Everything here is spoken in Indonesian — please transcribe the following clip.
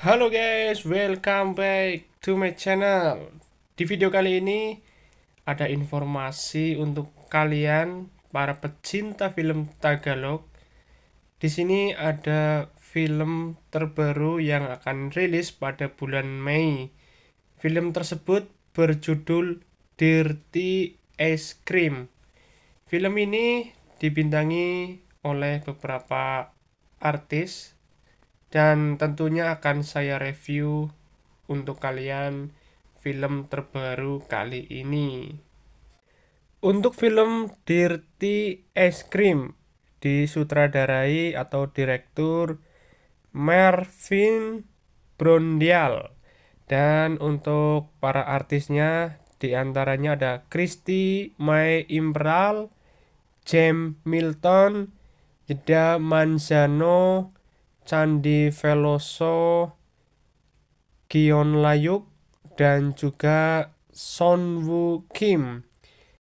Halo guys, welcome back to my channel. Di video kali ini ada informasi untuk kalian para pecinta film Tagalog. Di sini ada film terbaru yang akan rilis pada bulan Mei. Film tersebut berjudul Dirty Ice Cream. Film ini dibintangi oleh beberapa artis dan tentunya akan saya review untuk kalian film terbaru kali ini. Untuk film Dirty Ice Cream disutradarai atau direktur Mervin Brondial dan untuk para artisnya diantaranya ada Christy May Impral, James Milton, Jeda Manzano, Candi Veloso Gion Layuk, dan juga Sonwu Kim.